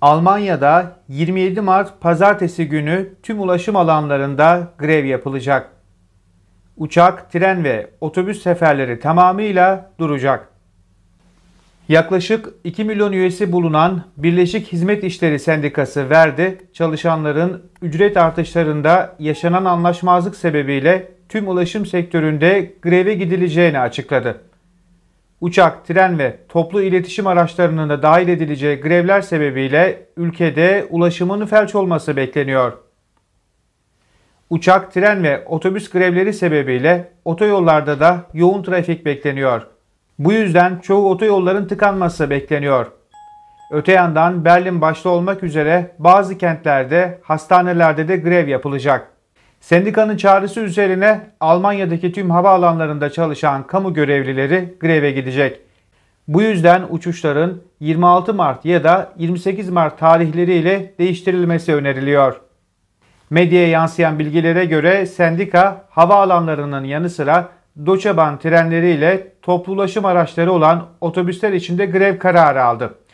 Almanya'da 27 Mart pazartesi günü tüm ulaşım alanlarında grev yapılacak. Uçak, tren ve otobüs seferleri tamamıyla duracak. Yaklaşık 2 milyon üyesi bulunan Birleşik Hizmet İşleri Sendikası verdi, çalışanların ücret artışlarında yaşanan anlaşmazlık sebebiyle tüm ulaşım sektöründe greve gidileceğini açıkladı uçak, tren ve toplu iletişim araçlarının da dahil edileceği grevler sebebiyle ülkede ulaşımın felç olması bekleniyor. Uçak, tren ve otobüs grevleri sebebiyle otoyollarda da yoğun trafik bekleniyor. Bu yüzden çoğu otoyolların tıkanması bekleniyor. Öte yandan Berlin başta olmak üzere bazı kentlerde, hastanelerde de grev yapılacak. Sendikanın çağrısı üzerine Almanya'daki tüm havaalanlarında çalışan kamu görevlileri greve gidecek. Bu yüzden uçuşların 26 Mart ya da 28 Mart tarihleriyle değiştirilmesi öneriliyor. Medyaya yansıyan bilgilere göre sendika havaalanlarının yanı sıra Doçaban trenleriyle toplu araçları olan otobüsler içinde grev kararı aldı.